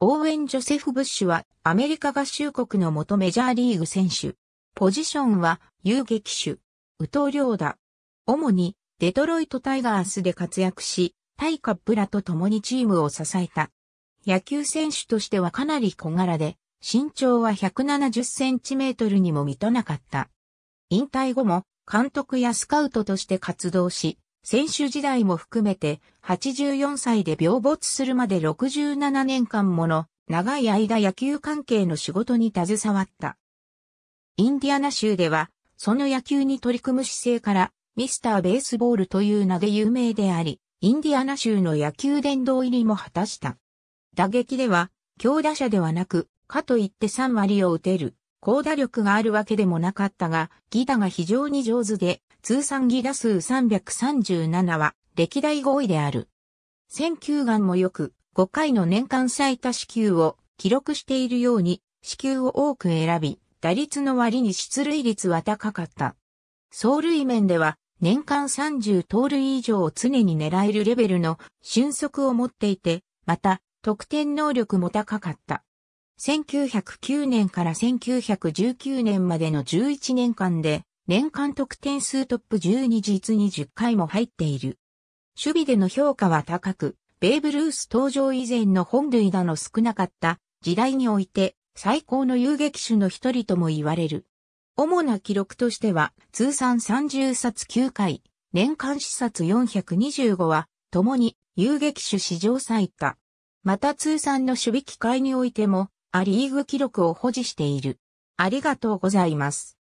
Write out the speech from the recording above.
オーウェン・ジョセフ・ブッシュはアメリカ合衆国の元メジャーリーグ選手。ポジションは遊撃手、宇藤良だ。主にデトロイトタイガースで活躍し、タイカップらと共にチームを支えた。野球選手としてはかなり小柄で、身長は170センチメートルにも満たなかった。引退後も監督やスカウトとして活動し、選手時代も含めて84歳で病没するまで67年間もの長い間野球関係の仕事に携わった。インディアナ州ではその野球に取り組む姿勢からミスターベースボールという名で有名であり、インディアナ州の野球殿堂入りも果たした。打撃では強打者ではなく、かといって3割を打てる。高打力があるわけでもなかったが、ギタが非常に上手で、通算ギガ数337は歴代5位である。選球眼もよく5回の年間最多支給を記録しているように支給を多く選び、打率の割に出塁率は高かった。走塁面では年間30盗塁以上を常に狙えるレベルの俊足を持っていて、また得点能力も高かった。1909年から1919年までの11年間で年間得点数トップ12実に10回も入っている。守備での評価は高く、ベーブ・ルース登場以前の本塁打の少なかった時代において最高の遊撃手の一人とも言われる。主な記録としては通算30冊9回、年間視察425は、共に遊撃手史上最多。また通算の守備機会においても、ア・リーグ記録を保持している。ありがとうございます。